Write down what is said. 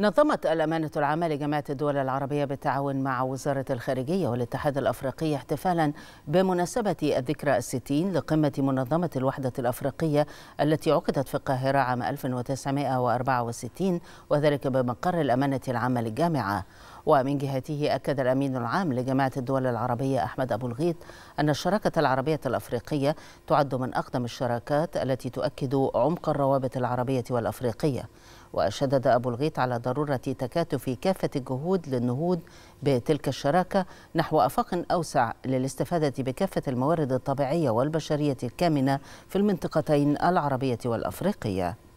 نظمت الأمانة العامة لجماعة الدول العربية بالتعاون مع وزارة الخارجية والاتحاد الأفريقي احتفالا بمناسبة الذكرى الستين لقمة منظمة الوحدة الأفريقية التي عقدت في القاهرة عام 1964 وذلك بمقر الأمانة العامة للجامعة ومن جهته أكد الأمين العام لجماعة الدول العربية أحمد أبو الغيط أن الشراكة العربية الأفريقية تعد من أقدم الشراكات التي تؤكد عمق الروابط العربية والأفريقية وشدد أبو الغيط على ضرورة تكاتف كافة الجهود للنهوض بتلك الشراكة نحو أفاق أوسع للاستفادة بكافة الموارد الطبيعية والبشرية الكامنة في المنطقتين العربية والأفريقية